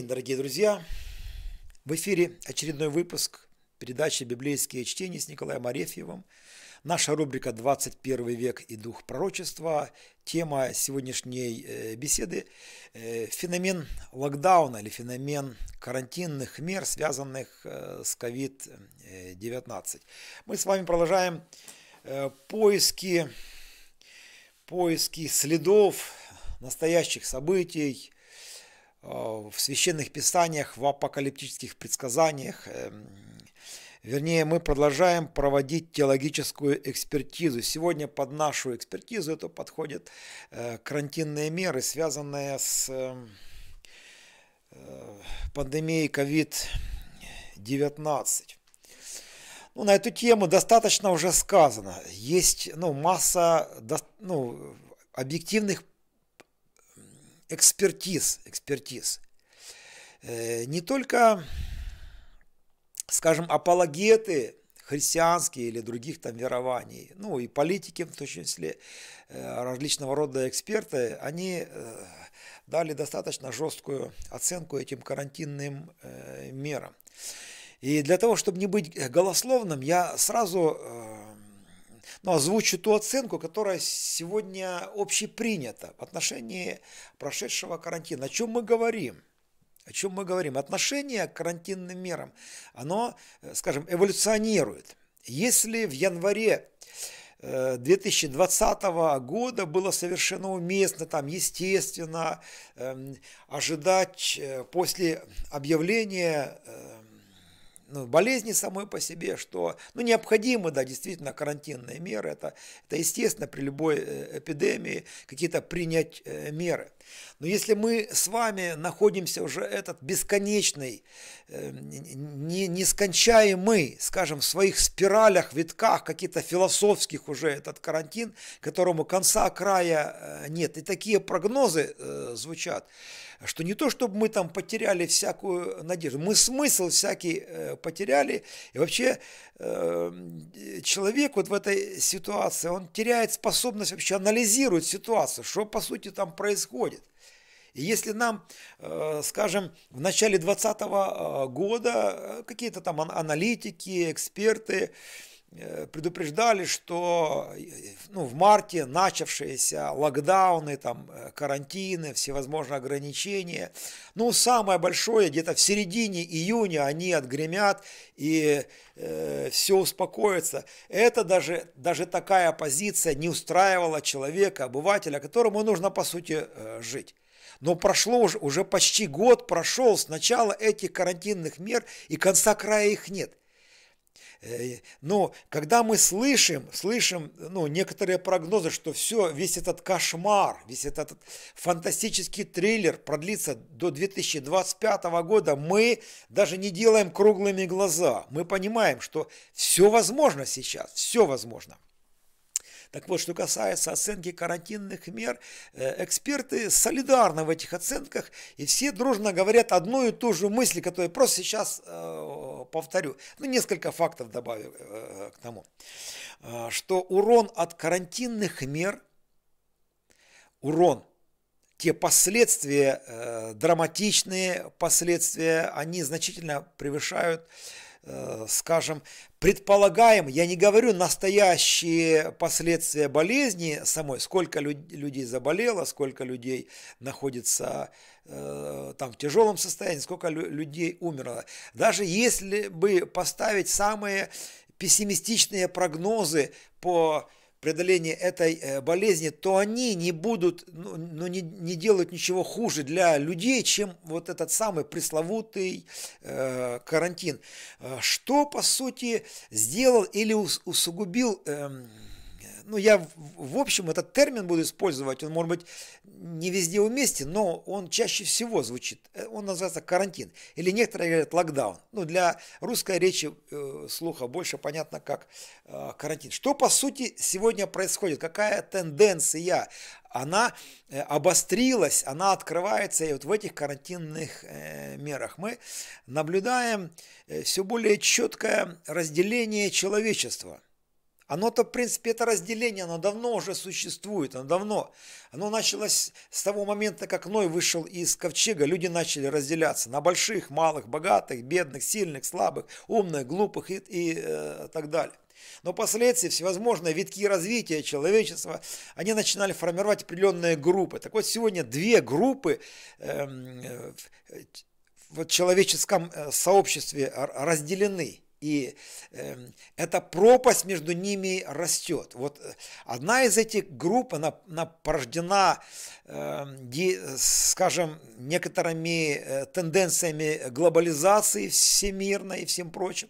день, дорогие друзья! В эфире очередной выпуск передачи «Библейские чтения» с Николаем Арефьевым. Наша рубрика «21 век и дух пророчества». Тема сегодняшней э, беседы э, – феномен локдауна или феномен карантинных мер, связанных э, с COVID-19. Мы с вами продолжаем поиски, поиски следов настоящих событий, Э, в священных писаниях, в апокалиптических предсказаниях. Эм, вернее, мы продолжаем проводить теологическую экспертизу. Сегодня под нашу экспертизу это подходят э, карантинные меры, связанные с эм, э, пандемией COVID-19. Ну, на эту тему достаточно уже сказано. Есть ну, масса ну, объективных экспертиз, экспертиз. Э, не только, скажем, апологеты христианские или других там верований, ну и политики в том числе, э, различного рода эксперты, они э, дали достаточно жесткую оценку этим карантинным мерам. И для того, чтобы не быть голословным, я сразу но ну, озвучу ту оценку, которая сегодня общепринята в отношении прошедшего карантина. О чем мы говорим? О чем мы говорим? Отношение к карантинным мерам, оно, э, скажем, эволюционирует. Если в январе 2020 э, года было совершенно уместно, там, естественно, эм, ожидать э, после объявления ну, болезни самой по себе, что ну, необходимы, да, действительно, карантинные меры. Это, это естественно, при любой э, эпидемии какие-то принять э, меры. Но если мы с вами находимся уже этот бесконечный, э, не, нескончаемый, скажем, в своих спиралях, витках, каких-то философских уже этот карантин, которому конца края нет. И такие прогнозы звучат, что не то, чтобы мы там потеряли всякую надежду, мы смысл всякий потеряли. И вообще э, человек вот в этой ситуации, он теряет способность вообще анализировать ситуацию, что по сути там происходит. И если нам, э, скажем, в начале 2020 э, года какие-то там аналитики, эксперты, Э, предупреждали, что э, ну, в марте начавшиеся локдауны, там, э, карантины, всевозможные ограничения, ну, самое большое, где-то в середине июня они отгремят и э, все успокоится. Это даже, даже такая позиция не устраивала человека, обывателя, которому нужно, по сути, жить. Но прошло уже, уже почти год прошел с начала этих карантинных мер, и конца края их нет – Э, но когда мы слышим, слышим ну, некоторые прогнозы, что все, весь этот кошмар, весь этот фантастический триллер продлится до 2025 года, мы даже не делаем круглыми глаза. Мы понимаем, что все возможно сейчас, все возможно. Так вот, что касается оценки карантинных мер, э, эксперты солидарны в этих оценках, и все дружно говорят одну и ту же мысль, которую я просто сейчас э, повторю. Ну, несколько фактов добавил э, к тому, что урон от карантинных мер, урон – те последствия, драматичные последствия, они значительно превышают Э, скажем, предполагаем, я не говорю настоящие последствия болезни самой, сколько людей заболело, сколько людей находится э, там в тяжелом состоянии, сколько людей умерло. Даже если бы поставить самые пессимистичные прогнозы по преодоления этой э, болезни, то они не будут, ну, ну, не, не делают ничего хуже для людей, чем вот этот самый пресловутый э, карантин. Э, что, по сути, сделал или усугубил... Э, ну, я в общем этот термин буду использовать, он может быть не везде уместен, но он чаще всего звучит. Э, он называется карантин. Или некоторые говорят локдаун. Ну, для русской речи э, слуха больше понятно как э, карантин. Что по сути сегодня происходит? Какая тенденция? она э, обострилась, она открывается и вот в этих карантинных э, мерах. Мы наблюдаем все более четкое разделение человечества. Оно-то, в принципе, это разделение, оно давно уже существует, оно давно. Оно началось с того момента, как Ной вышел из ковчега, люди начали разделяться на больших, малых, богатых, бедных, сильных, слабых, умных, глупых и, и э, так далее. Но впоследствии всевозможные витки развития человечества, они начинали формировать определенные группы. Так вот, сегодня две группы э, э, в э, человеческом э, сообществе разделены – и э, эта пропасть между ними растет. Вот э, одна из этих групп, она, она порождена, э, ди, скажем, некоторыми э, тенденциями глобализации всемирной и всем прочим.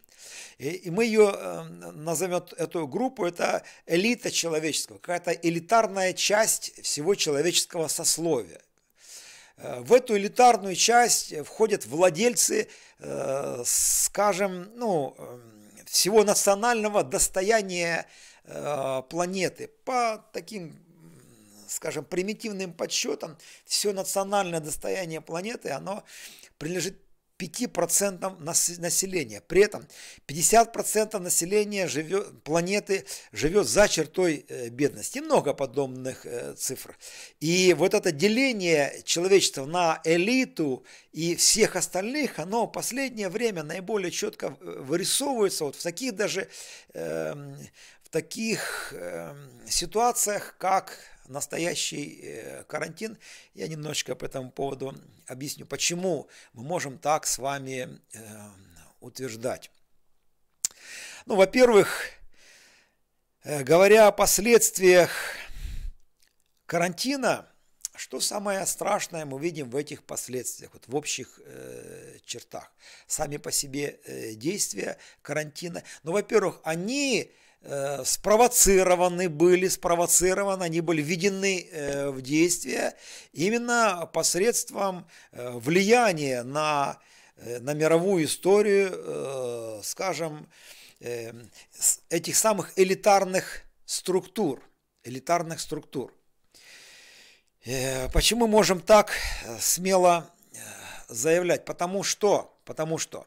И, и мы ее э, эм, назовем, эту группу, это элита человеческого, какая-то элитарная часть всего человеческого сословия. Э, в эту элитарную часть входят владельцы, э, скажем, ну, эм, всего национального достояния э, планеты. По таким скажем, примитивным подсчетам, все национальное достояние планеты, оно принадлежит 5% населения. При этом 50% населения живет, планеты живет за чертой э, бедности. Много подобных э, цифр. И вот это деление человечества на элиту и всех остальных, оно в последнее время наиболее четко э, вырисовывается вот в таких даже эм, в таких эм, ситуациях, как настоящий э, карантин. Я немножечко по этому поводу объясню, почему мы можем так с вами э, утверждать. Ну, во-первых, э, говоря о последствиях карантина, что самое страшное мы видим в этих последствиях, вот в общих э, чертах? Сами по себе э, действия карантина. Ну, во-первых, они Э, спровоцированы были, спровоцированы, они были введены э, в действие именно посредством э, влияния на, на мировую историю, скажем, этих самых элитарных структур, элитарных структур. Почему мы можем так смело заявлять? Потому что, потому что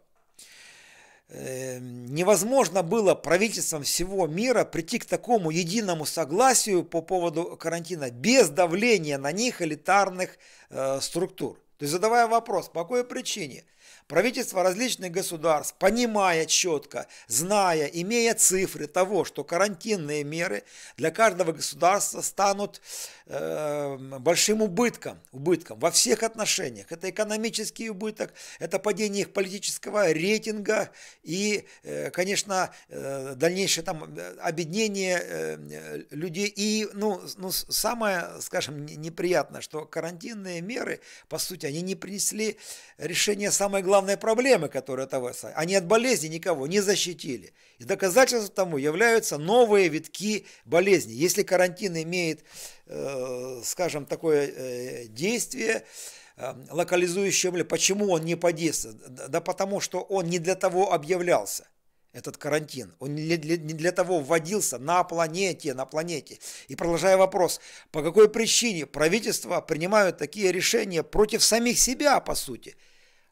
Эм, невозможно было правительствам всего мира прийти к такому единому согласию по поводу карантина без давления на них элитарных э, структур. То есть задавая вопрос, по какой причине – Правительства различных государств, понимая четко, зная, имея цифры того, что карантинные меры для каждого государства станут э, большим убытком, убытком во всех отношениях. Это экономический убыток, это падение их политического рейтинга и, э, конечно, э, дальнейшее там э, обеднение э, людей. И, ну, ну, самое, скажем, неприятное, что карантинные меры, по сути, они не принесли решение самой главной главной проблемы, которые это выставила. Они от болезни никого не защитили. И доказательством тому являются новые витки болезни. Если карантин имеет, э, скажем, такое э, действие, э, локализующее, почему он не подействует? Да потому что он не для того объявлялся этот карантин. Он не для, не для того вводился на планете, на планете. И продолжая вопрос, по какой причине правительства принимают такие решения против самих себя, по сути –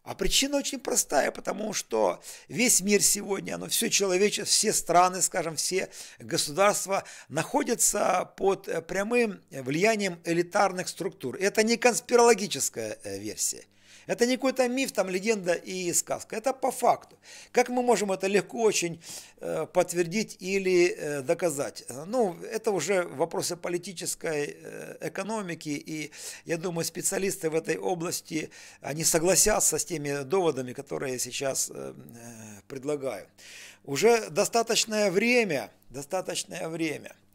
а причина очень простая, потому что весь мир сегодня, оно все человечество, все страны, скажем, все государства находятся под э, прямым влиянием элитарных структур. Это не конспирологическая э, версия. Это не какой-то миф, там легенда и сказка. Это по факту. Как мы можем это легко очень э, подтвердить или э, доказать? Ну, это уже вопросы политической э, экономики. И я думаю, специалисты в этой области, они согласятся с теми доводами, которые я сейчас предлагаю. Уже достаточное время, достаточное время –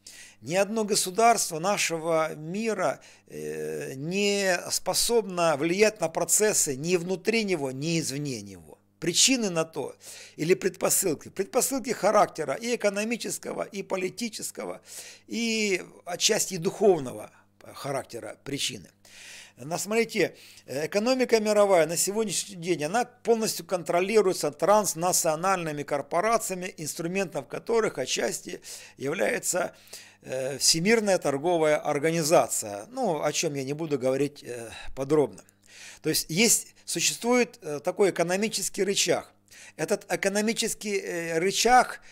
ни одно государство нашего мира э, не способно влиять на процессы ни внутри него, ни извне него. Причины на то или предпосылки. Предпосылки характера и экономического, и политического, и отчасти духовного характера причины. Но смотрите, экономика мировая на сегодняшний день, она полностью контролируется транснациональными корпорациями, инструментом которых отчасти является Э, Всемирная торговая организация, ну, о чем я не буду говорить э, подробно. То есть, есть, существует э, такой экономический рычаг. Этот экономический рычаг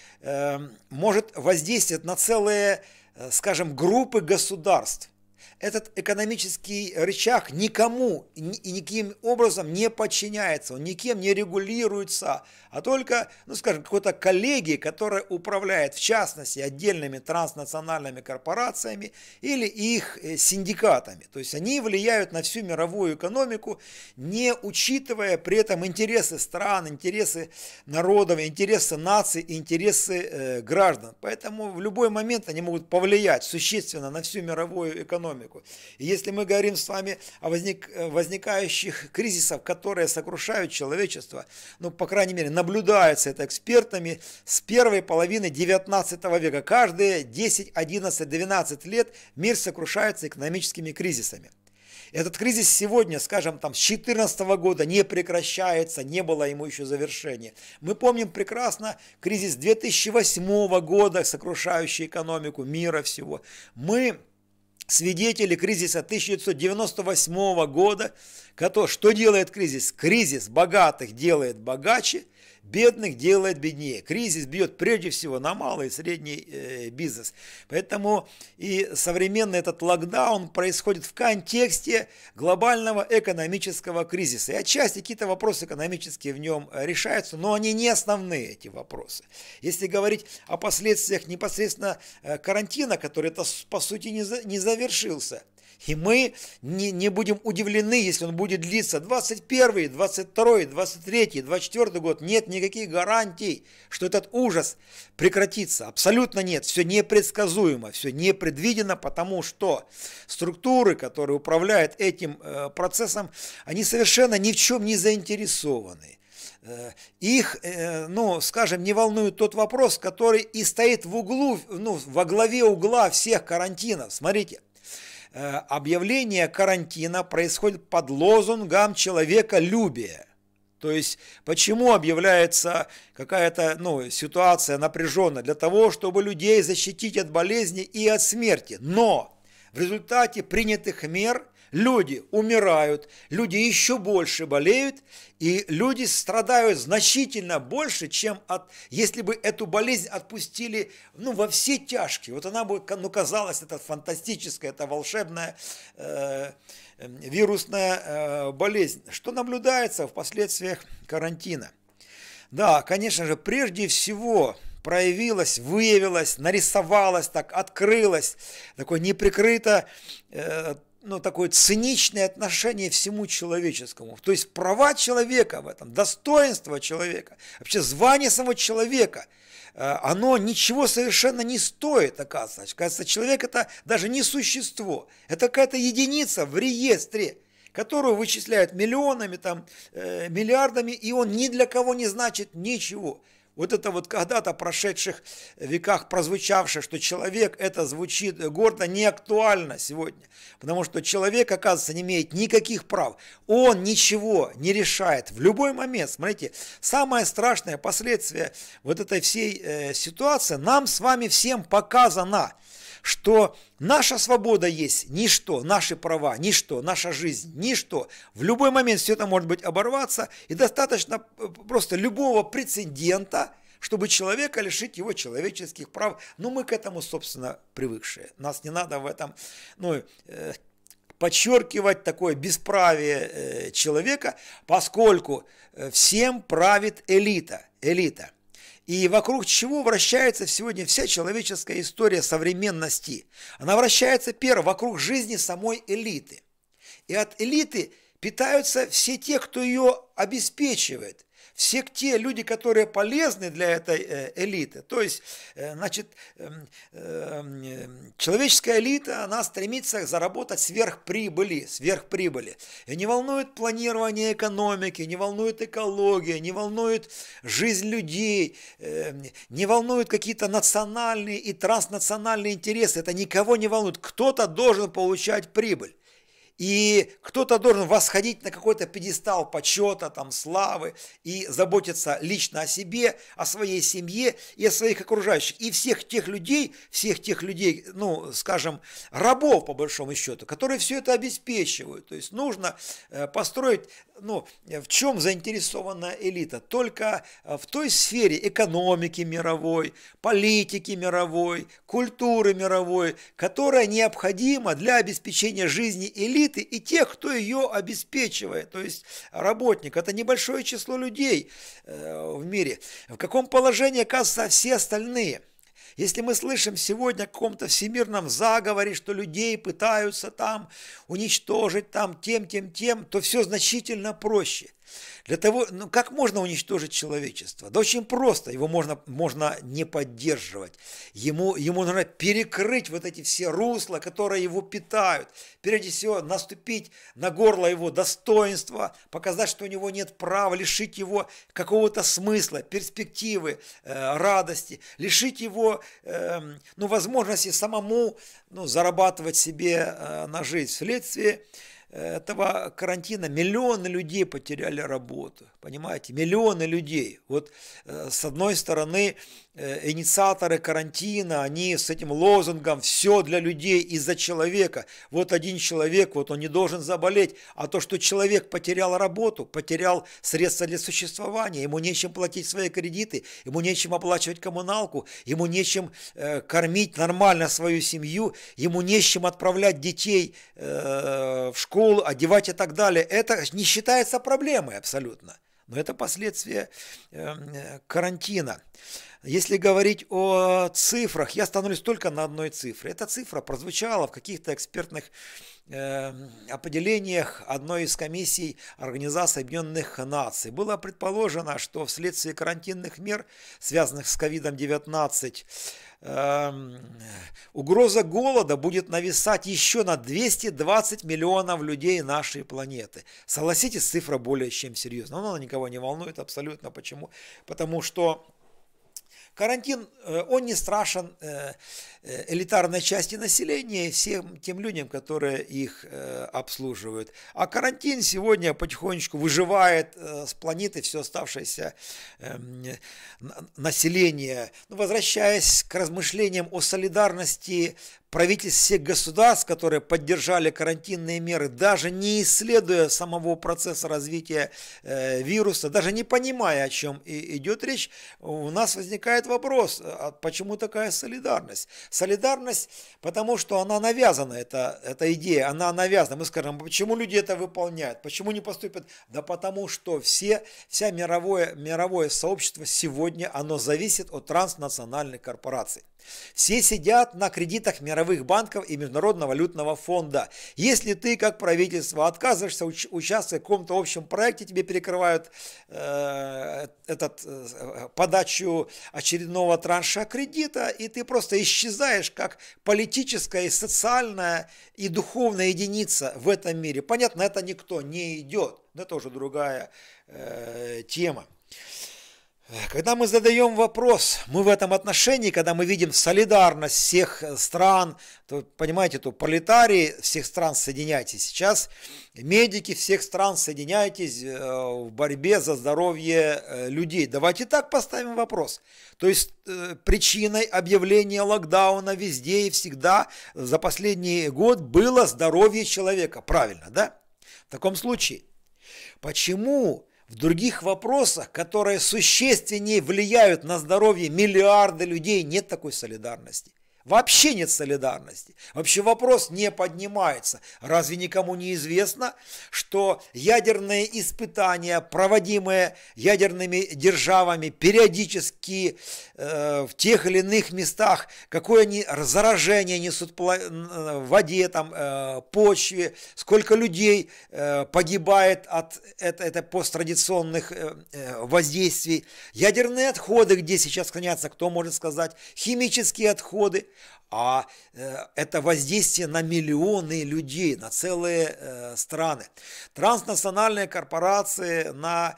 может воздействовать на целые, скажем, группы государств – этот экономический рычаг никому и никаким образом не подчиняется, он никем не регулируется, а только, ну скажем, какой-то коллегии, которая управляет в частности отдельными транснациональными корпорациями или их э, синдикатами. То есть они влияют на всю мировую экономику, не учитывая при этом интересы стран, интересы народов, интересы наций, интересы э, граждан. Поэтому в любой момент они могут повлиять существенно на всю мировую экономику человеку. И если мы говорим с вами о возник, э, возникающих кризисах, которые сокрушают человечество, ну, по крайней мере, наблюдается это экспертами с первой половины 19 века. Каждые 10, 11, 12 лет мир сокрушается экономическими кризисами. Этот кризис сегодня, скажем, там, с 2014 года не прекращается, не было ему еще завершения. Мы помним прекрасно кризис 2008 года, сокрушающий экономику мира всего. Мы свидетели кризиса 1998 года, что делает кризис? Кризис богатых делает богаче, Бедных делает беднее. Кризис бьет прежде всего на малый и средний э, бизнес. Поэтому и современный этот локдаун происходит в контексте глобального экономического кризиса. И отчасти какие-то вопросы экономические в нем э, решаются, но они не основные, эти вопросы. Если говорить о последствиях непосредственно э, карантина, который это по сути не, за, не завершился – и мы не, не будем удивлены, если он будет длиться 21, 22, 23, 24 год. Нет никаких гарантий, что этот ужас прекратится. Абсолютно нет. Все непредсказуемо, все непредвидено, потому что структуры, которые управляют этим э, процессом, они совершенно ни в чем не заинтересованы э, их, э, ну, скажем, не волнует тот вопрос, который и стоит в углу, ну, во главе угла всех карантинов. Смотрите, Э, объявление карантина происходит под лозунгом человеколюбия. То есть, почему объявляется какая-то ну, ситуация напряженная? Для того, чтобы людей защитить от болезни и от смерти. Но в результате принятых мер – люди умирают, люди еще больше болеют, и люди страдают значительно больше, чем от, если бы эту болезнь отпустили ну, во все тяжкие. Вот она бы, ну, казалось, это фантастическая, это волшебная э, эм, вирусная э, болезнь, что наблюдается в последствиях карантина. Да, конечно же, прежде всего проявилась, выявилась, нарисовалась, так открылась, такое неприкрыто э, ну, такое циничное отношение всему человеческому. То есть права человека в этом, достоинство человека, вообще звание самого человека, э, оно ничего совершенно не стоит, оказывается. Оказывается, человек это даже не существо, это какая-то единица в реестре, которую вычисляют миллионами, там, э, миллиардами, и он ни для кого не значит ничего. Вот это вот когда-то в прошедших веках прозвучавшее, что человек, это звучит гордо, не актуально сегодня. Потому что человек, оказывается, не имеет никаких прав. Он ничего не решает. В любой момент, смотрите, самое страшное последствие вот этой всей э, ситуации нам с вами всем показано – что наша свобода есть ничто, наши права, ничто, наша жизнь, ничто. В любой момент все это может быть оборваться, и достаточно э, просто любого прецедента, чтобы человека лишить его человеческих прав. Но мы к этому, собственно, привыкшие. Нас не надо в этом, ну, э, подчеркивать такое бесправие э, человека, поскольку всем правит элита. Элита – и вокруг чего вращается сегодня вся человеческая история современности. Она вращается, первое, вокруг жизни самой элиты. И от элиты питаются все те, кто ее обеспечивает все те люди, которые полезны для этой э, элиты. То есть, э, значит, эм, эм, человеческая элита, она стремится заработать сверхприбыли, сверхприбыли. И не волнует планирование экономики, не волнует экология, не волнует жизнь людей, эм, не волнует какие-то национальные и транснациональные интересы. Это никого не волнует. Кто-то должен получать прибыль. И кто-то должен восходить на какой-то пьедестал почета, там, славы и заботиться лично о себе, о своей семье и о своих окружающих. И всех тех людей, всех тех людей, ну, скажем, рабов, по большому счету, которые все это обеспечивают. То есть нужно э, построить, ну, в чем заинтересована элита? Только э, в той сфере экономики мировой, политики мировой, культуры мировой, которая необходима для обеспечения жизни элит элиты и тех, кто ее обеспечивает, то есть работник. Это небольшое число людей э, в мире. В каком положении оказываются все остальные – если мы слышим сегодня о каком-то всемирном заговоре, что людей пытаются там уничтожить, там тем, тем, тем, то все значительно проще – для того, ну как можно уничтожить человечество? Да очень просто, его можно, можно не поддерживать. Ему, ему нужно перекрыть вот эти все русла, которые его питают. Прежде всего, наступить на горло его достоинства, показать, что у него нет права, лишить его какого-то смысла, перспективы, э, радости, лишить его э, ну, возможности самому ну, зарабатывать себе э, на жизнь. Вследствие этого карантина миллионы людей потеряли работу, понимаете, миллионы людей. Вот э, с одной стороны Э, инициаторы карантина, они с этим лозунгом «все для людей из-за человека». Вот один человек, вот он не должен заболеть. А то, что человек потерял работу, потерял средства для существования, ему нечем платить свои кредиты, ему нечем оплачивать коммуналку, ему нечем э, кормить нормально свою семью, ему нечем отправлять детей э, в школу, одевать и так далее. Это не считается проблемой абсолютно. Но это последствия эм, э, карантина. Если говорить о цифрах, я становлюсь только на одной цифре. Эта цифра прозвучала в каких-то экспертных э, определениях одной из комиссий Организации Объединенных Наций. Было предположено, что вследствие карантинных мер, связанных с COVID-19, э, эм, угроза голода будет нависать еще на 220 миллионов людей нашей планеты. Согласитесь, цифра более чем серьезная. Но она никого не волнует абсолютно. Почему? Потому что Карантин, э, он не страшен э, э, элитарной части населения всем тем людям, которые их обслуживают. А карантин сегодня потихонечку выживает с планеты все оставшееся эм, население. Ну, возвращаясь к размышлениям о солидарности Правительств всех государств, которые поддержали карантинные меры, даже не исследуя самого процесса развития э, вируса, даже не понимая, о чем и идет речь, у нас возникает вопрос, э, а почему такая солидарность? Солидарность, потому что она навязана, эта, эта идея, она навязана. Мы скажем, «А почему люди это выполняют, почему не поступят? Да потому что все, вся мировое, мировое сообщество сегодня, оно зависит от транснациональных корпораций. Все сидят на кредитах мировых банков и Международного валютного фонда. Если ты, как правительство, отказываешься уч- участвовать в каком-то общем проекте, тебе перекрывают э, этот, э, подачу очередного транша кредита, и ты просто исчезаешь как политическая, и социальная и духовная единица в этом мире. Понятно, это никто не идет, это уже другая э, тема. Когда мы задаем вопрос, мы в этом отношении, когда мы видим солидарность всех э, стран, то, понимаете, то пролетарии всех стран соединяйтесь. Сейчас медики всех стран соединяйтесь э, в борьбе за здоровье э, людей. Давайте так поставим вопрос. То есть причиной объявления локдауна везде и всегда за последний год было здоровье человека. Правильно, да? В таком случае, почему в других вопросах, которые существеннее влияют на здоровье миллиарды людей, нет такой солидарности. Вообще нет солидарности. Вообще вопрос не поднимается. Разве никому не известно, что ядерные испытания, проводимые ядерными державами периодически э, в тех или иных местах, какое они заражение несут э, в воде, там, э, почве, сколько людей э, погибает от это, это посттрадиционных э, э, воздействий, ядерные отходы, где сейчас хранятся, кто может сказать, химические отходы, а э, это воздействие на миллионы людей, на целые э, страны. Транснациональные корпорации на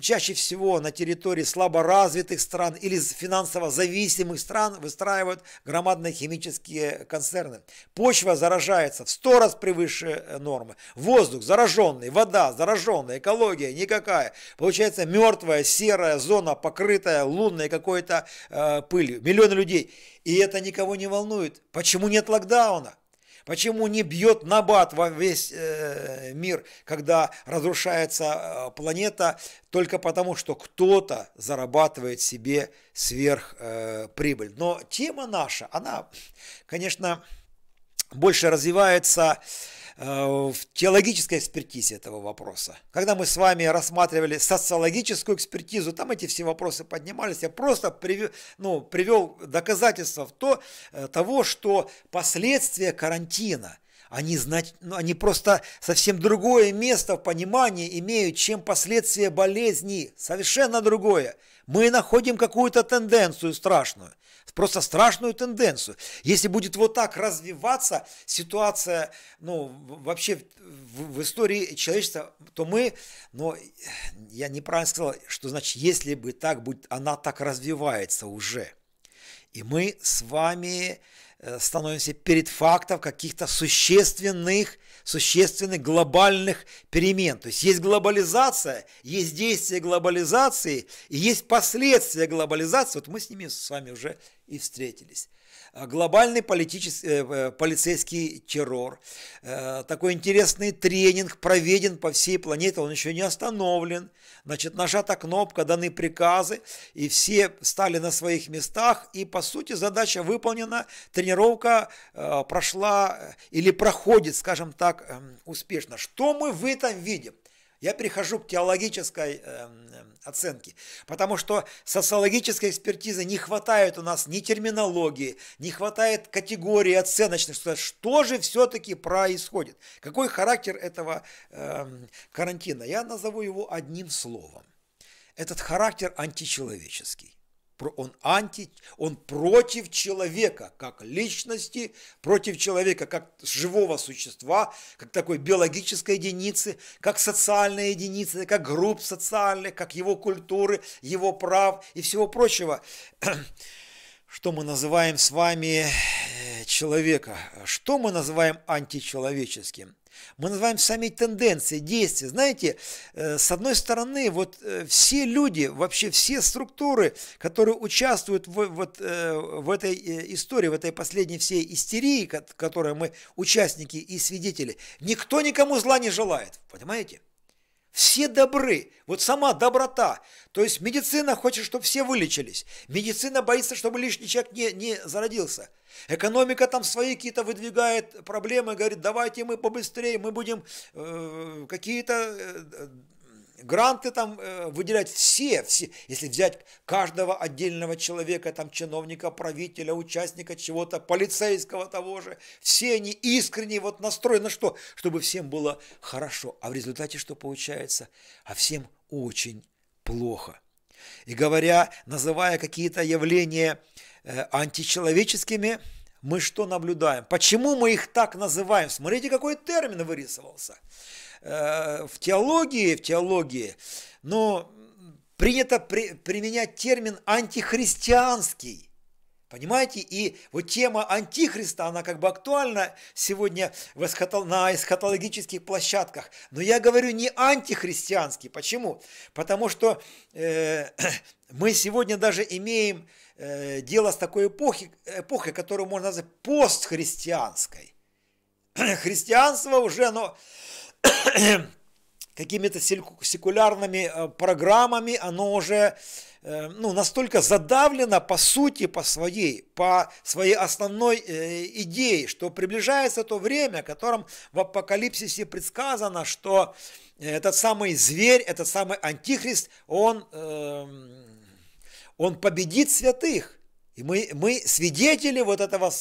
чаще всего на территории слаборазвитых стран или финансово зависимых стран выстраивают громадные химические концерны. Почва заражается в 100 раз превыше э, нормы. Воздух зараженный, вода зараженная, экология никакая. Получается мертвая, серая зона, покрытая лунной какой-то э, пылью. Миллионы людей. И это никого не волнует. Почему нет локдауна? Почему не бьет на бат во весь э, мир, когда разрушается э, планета, только потому, что кто-то зарабатывает себе сверхприбыль. Э, Но тема наша, она, конечно, больше развивается э, Э, в теологической экспертизе этого вопроса. Когда мы с вами рассматривали социологическую экспертизу, там эти все вопросы поднимались. Я просто привел, ну, привел доказательства в то, э, того, что последствия карантина – они, ну, они просто совсем другое место в понимании имеют, чем последствия болезни, совершенно другое. Мы находим какую-то тенденцию страшную просто страшную тенденцию. Если будет вот так развиваться ситуация, ну, вообще в, в истории человечества, то мы, но я неправильно сказал, что значит, если бы так будет, она так развивается уже. И мы с вами Э, становимся перед фактом каких-то существенных, существенных глобальных перемен. То есть есть глобализация, есть действие глобализации и есть последствия глобализации. Вот мы с ними с вами уже и встретились. Э, глобальный политический, э, э, полицейский террор. Такой интересный тренинг проведен по всей планете, он еще не остановлен. Значит, нажата кнопка, даны приказы, и все стали на своих местах, и по сути задача выполнена, тренировка прошла или проходит, скажем так, эм, успешно. Что мы в этом видим? я перехожу к теологической э, оценке, потому что социологической экспертизы не хватает у нас ни терминологии, не хватает категории оценочных, что, что же все-таки происходит, какой характер этого э, карантина. Я назову его одним словом. Этот характер античеловеческий он анти, он против человека как личности, против человека как живого существа, как такой биологической единицы, как социальной единицы, как групп социальных, как его культуры, его прав и всего прочего, что мы называем с вами э, человека, что мы называем античеловеческим. Мы называем сами тенденции, действия. Знаете, э, с одной стороны, вот э, все люди, вообще все структуры, которые участвуют в, вот, э, в этой истории, в этой последней всей истерии, которой мы участники и свидетели, никто никому зла не желает. Понимаете? все добры, вот сама доброта. То есть медицина хочет, чтобы все вылечились. Медицина боится, чтобы лишний человек не, не зародился. Экономика там свои какие-то выдвигает проблемы, говорит, давайте мы побыстрее, мы будем э, какие-то э, гранты там э, выделять все, все, если взять каждого отдельного человека, там чиновника, правителя, участника чего-то, полицейского того же, все они искренне вот настроены на что? Чтобы всем было хорошо. А в результате что получается? А всем очень плохо. И говоря, называя какие-то явления э, античеловеческими, мы что наблюдаем? Почему мы их так называем? Смотрите, какой термин вырисовался. Э, в теологии, в теологии, но принято при, применять термин антихристианский. Понимаете? И вот тема антихриста, она как бы актуальна сегодня в эсхатол... на эсхатологических площадках. Но я говорю не антихристианский. Почему? Потому что э, мы сегодня даже имеем э, дело с такой эпохи, эпохой, которую можно назвать постхристианской. Христианство уже, оно какими-то секулярными э, программами, оно уже э, ну, настолько задавлено по сути, по своей, по своей основной э, идее, что приближается то время, которым в апокалипсисе предсказано, что этот самый зверь, этот самый антихрист, он, эм, он победит святых. И мы, мы свидетели вот этого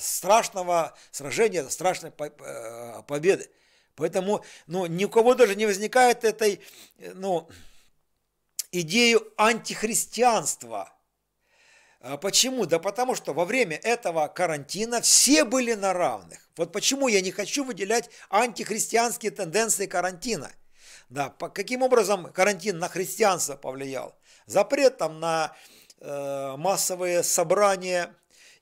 страшного сражения, страшной победы. Поэтому ну, ни у кого даже не возникает этой э, ну, идею антихристианства. А почему? Да потому что во время этого карантина все были на равных. Вот почему я не хочу выделять антихристианские тенденции карантина. Да, по, каким образом карантин на христианство повлиял? Запрет там на э, массовые собрания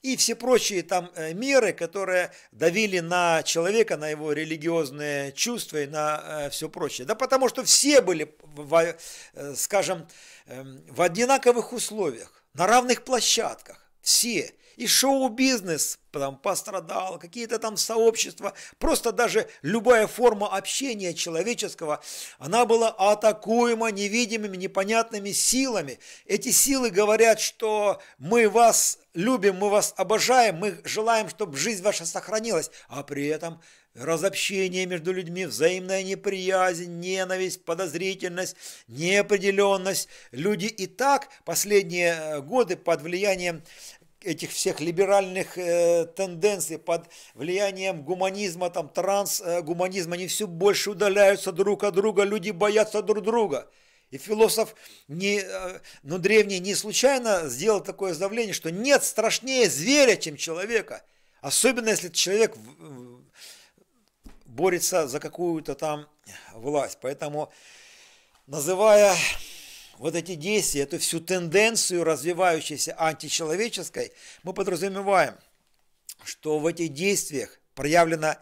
и все прочие там э, меры, которые давили на человека, на его религиозные чувства и на э, все прочее. Да потому что все были, э, скажем, эм, в одинаковых условиях, на равных площадках, все и шоу-бизнес там пострадал, какие-то там сообщества, просто даже любая форма общения человеческого, она была атакуема невидимыми, непонятными силами. Эти силы говорят, что мы вас любим, мы вас обожаем, мы желаем, чтобы жизнь ваша сохранилась, а при этом разобщение между людьми, взаимная неприязнь, ненависть, подозрительность, неопределенность. Люди и так последние э, годы под влиянием этих всех либеральных э, тенденций под влиянием гуманизма, там, трансгуманизма, они все больше удаляются друг от друга, люди боятся друг друга. И философ не, э, ну, древний не случайно сделал такое заявление, что нет страшнее зверя, чем человека. Особенно, если человек борется за какую-то там власть. Поэтому, называя вот эти действия, эту всю тенденцию развивающейся античеловеческой, мы подразумеваем, что в этих действиях проявлено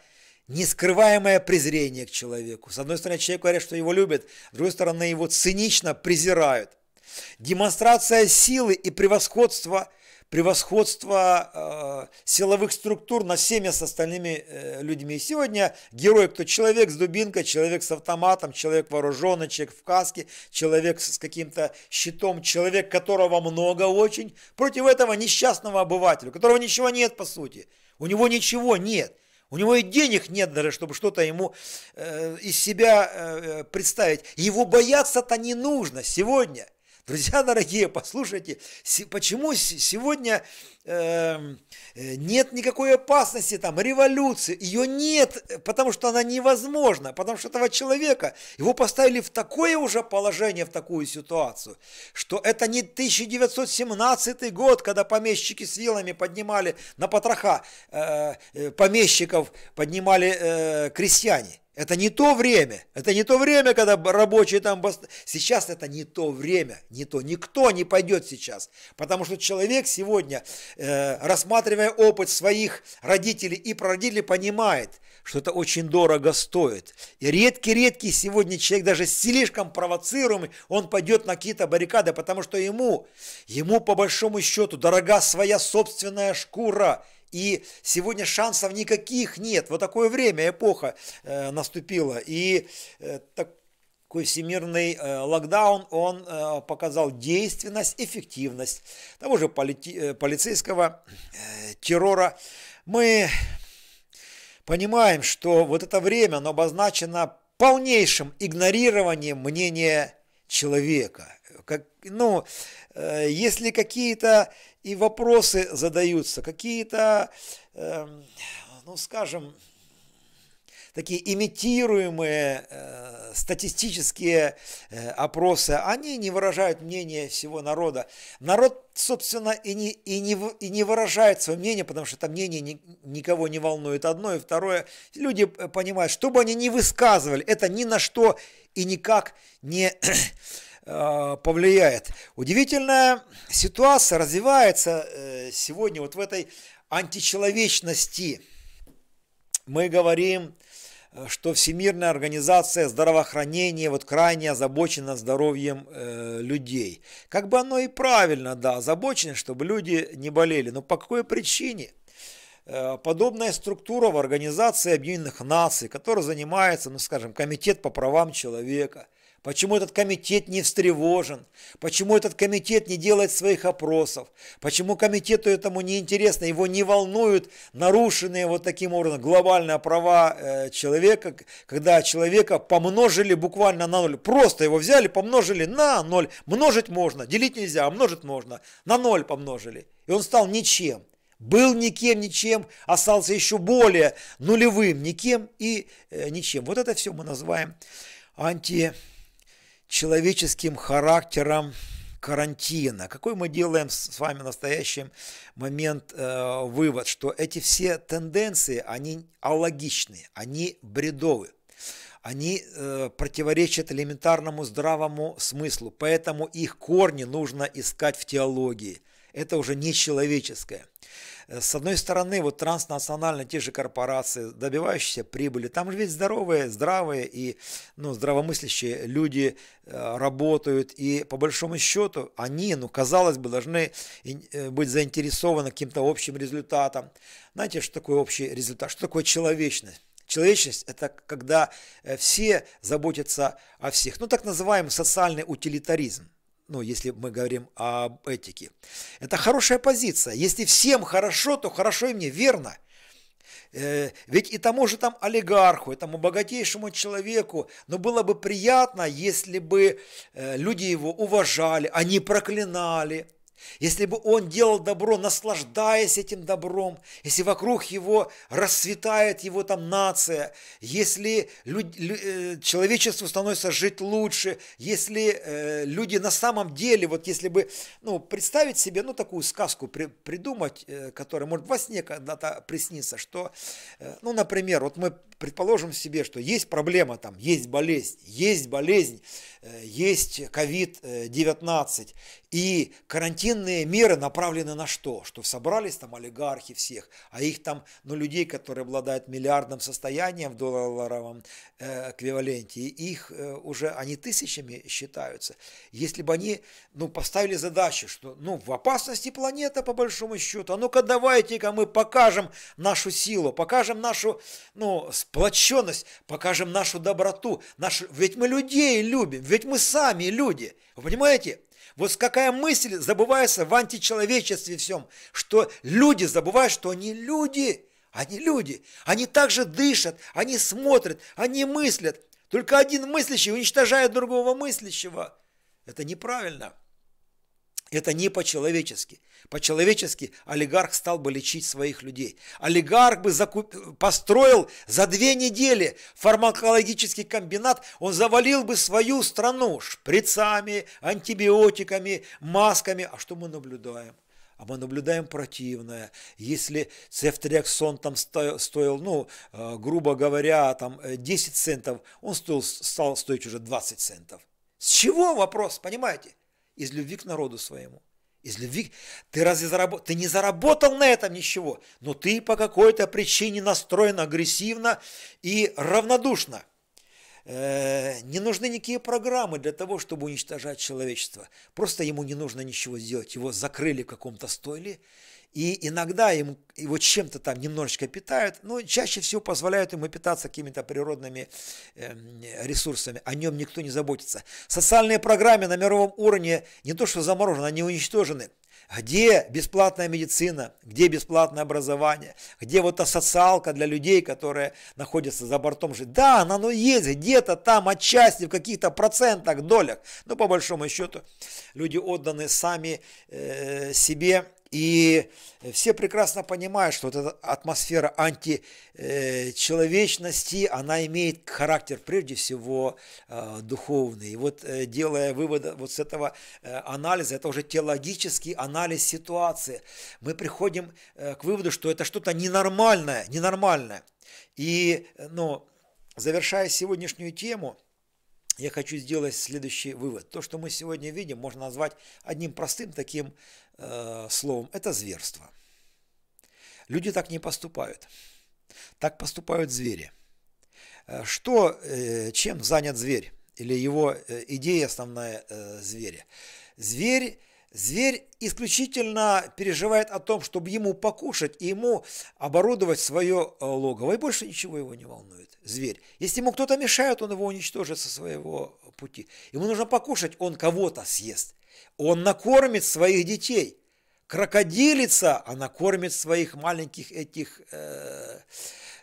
нескрываемое презрение к человеку. С одной стороны, человек говорит, что его любят, с другой стороны, его цинично презирают. Демонстрация силы и превосходства превосходство э, силовых структур на семя с остальными э, людьми. Сегодня герой, кто человек с дубинкой, человек с автоматом, человек вооруженный, человек в каске, человек с каким-то щитом, человек, которого много очень, против этого несчастного обывателя, у которого ничего нет по сути. У него ничего нет. У него и денег нет даже, чтобы что-то ему э, из себя э, э представить. Его бояться-то не нужно сегодня – Друзья дорогие, послушайте, почему сегодня эм, э, нет никакой опасности там революции? Ее нет, потому что она невозможна, потому что этого человека, его поставили в такое уже положение, в такую ситуацию, что это не 1917 год, когда помещики с вилами поднимали на потроха, э, э, помещиков поднимали крестьяне. Это не то время. Это не то время, когда рабочие там... Сейчас это не то время. Не то. Никто не пойдет сейчас. Потому что человек сегодня, э, рассматривая опыт своих родителей и прародителей, понимает, что это очень дорого стоит. И редкий-редкий сегодня человек, даже слишком провоцируемый, он пойдет на какие-то баррикады, потому что ему, ему по большому счету дорога своя собственная шкура – и сегодня шансов никаких нет. Вот такое время, эпоха э, наступила. И э, такой всемирный э, локдаун, он э, показал действенность, эффективность того же полити, э, полицейского э, террора. Мы понимаем, что вот это время, оно обозначено полнейшим игнорированием мнения человека – как, ну, э, если какие-то и вопросы задаются, какие-то, э, ну, скажем, такие имитируемые э, статистические э, опросы, они не выражают мнение всего народа. Народ, собственно, и не, и не, и не выражает свое мнение, потому что это мнение ни, никого не волнует одно. И второе, люди э, понимают, что бы они ни высказывали, это ни на что и никак не Э, повлияет. Удивительная ситуация развивается э, сегодня вот в этой античеловечности. Мы говорим, э, что Всемирная организация здравоохранения вот крайне озабочена здоровьем э, людей. Как бы оно и правильно, да, озабочено, чтобы люди не болели. Но по какой причине? Подобная структура в Организации Объединенных Наций, которая занимается, ну скажем, Комитет по правам человека – Почему этот комитет не встревожен? Почему этот комитет не делает своих опросов? Почему комитету этому не интересно? Его не волнуют нарушенные вот таким образом глобальные права э, человека, когда человека помножили буквально на ноль. Просто его взяли, помножили на ноль. Множить можно, делить нельзя, а множить можно. На ноль помножили. И он стал ничем. Был никем, ничем, остался еще более нулевым, никем и э, ничем. Вот это все мы называем анти человеческим характером карантина. Какой мы делаем с вами в настоящий момент э, вывод, что эти все тенденции, они алогичны, они бредовы, они э, противоречат элементарному здравому смыслу, поэтому их корни нужно искать в теологии, это уже нечеловеческое. Э, с одной стороны, вот транснационально те же корпорации, добивающиеся прибыли, там же ведь здоровые, здравые и ну, здравомыслящие люди э, работают, и по большому счету они, ну, казалось бы, должны э, э, быть заинтересованы каким-то общим результатом. Знаете, что такое общий результат, что такое человечность? Человечность – это когда все заботятся о всех. Ну, так называемый социальный утилитаризм ну, если мы говорим об этике. Это хорошая позиция. Если всем хорошо, то хорошо и мне, верно. Э, ведь и тому же там олигарху, этому богатейшему человеку, но ну, было бы приятно, если бы э, люди его уважали, а не проклинали, если бы он делал добро, наслаждаясь этим добром, если вокруг его расцветает его там нация, если люд, лю, э, человечеству становится жить лучше, если э, люди на самом деле, вот если бы ну, представить себе, ну, такую сказку при, придумать, э, которая, может, во сне когда-то присниться, что, э, ну, например, вот мы предположим себе, что есть проблема там, есть болезнь, есть болезнь, Э, есть COVID-19, э, и карантинные меры направлены на что? Что собрались там олигархи всех, а их там, ну, людей, которые обладают миллиардным состоянием в долларовом э, эквиваленте, их уже, они тысячами считаются. Если бы они, ну, поставили задачу, что, ну, в опасности планета, по большому счету, а ну-ка давайте-ка мы покажем нашу силу, покажем нашу, ну, сплоченность, покажем нашу доброту, нашу... ведь мы людей любим, ведь ведь мы сами люди. Вы понимаете? Вот какая мысль забывается в античеловечестве всем, что люди забывают, что они люди. Они люди. Они также дышат, они смотрят, они мыслят. Только один мыслящий уничтожает другого мыслящего. Это неправильно. Это не по-человечески. По-человечески олигарх стал бы лечить своих людей. Олигарх бы закуп... построил за две недели фармакологический комбинат, он завалил бы свою страну шприцами, антибиотиками, масками. А что мы наблюдаем? А мы наблюдаем противное. Если цефтриаксон там стоил, ну, э, грубо говоря, там 10 э, центов, он стоил, стал стоить уже 20 центов. С чего вопрос, понимаете? из любви к народу своему. Из любви. Ты разве заработ... ты не заработал на этом ничего, но ты по какой-то причине настроен агрессивно и равнодушно. Э, не нужны никакие программы для того, чтобы уничтожать человечество. Просто ему не нужно ничего сделать. Его закрыли в каком-то стойле, и иногда им его чем-то там немножечко питают, но чаще всего позволяют ему питаться какими-то природными эм, ресурсами. О нем никто не заботится. Социальные программы на мировом уровне не то что заморожены, они уничтожены. Где бесплатная медицина, где бесплатное образование, где вот та социалка для людей, которые находятся за бортом жить. Да, она ну, есть где-то там отчасти в каких-то процентах, долях, но по большому счету люди отданы сами э, себе, и все прекрасно понимают, что вот эта атмосфера античеловечности, э, она имеет характер прежде всего э, духовный. И вот э, делая выводы вот с этого анализа, это уже теологический анализ ситуации, мы приходим к выводу, что это что-то ненормальное, ненормальное. И, ну, завершая сегодняшнюю тему – я хочу сделать следующий вывод. То, что мы сегодня видим, можно назвать одним простым таким э, словом. Это зверство. Люди так не поступают. Так поступают звери. Э, что, э, чем занят зверь? Или его э, идея основная э, зверя? Зверь Зверь исключительно переживает о том, чтобы ему покушать и ему оборудовать свое э, логово, и больше ничего его не волнует зверь. Если ему кто-то мешает, он его уничтожит со своего пути. Ему нужно покушать, он кого-то съест. Он накормит своих детей. Крокодилица, она кормит своих маленьких этих э,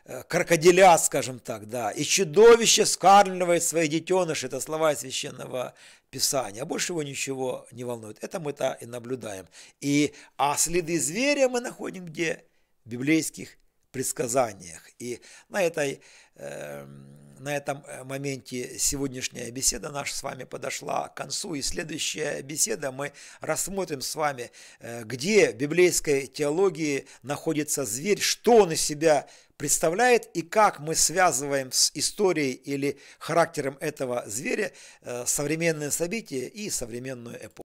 э крокодилят, скажем так, да. И чудовище скармливает своих детенышей. Это слова из священного писания. А больше его ничего не волнует. Это мы-то и наблюдаем. И, а следы зверя мы находим где? В библейских предсказаниях. И на, этой, эм, на этом э, моменте сегодняшняя беседа наша с вами подошла к концу. И следующая беседа мы рассмотрим с вами, э, где в библейской теологии находится зверь, что он из себя представляет и как мы связываем с историей или характером этого зверя э, современные события и современную эпоху.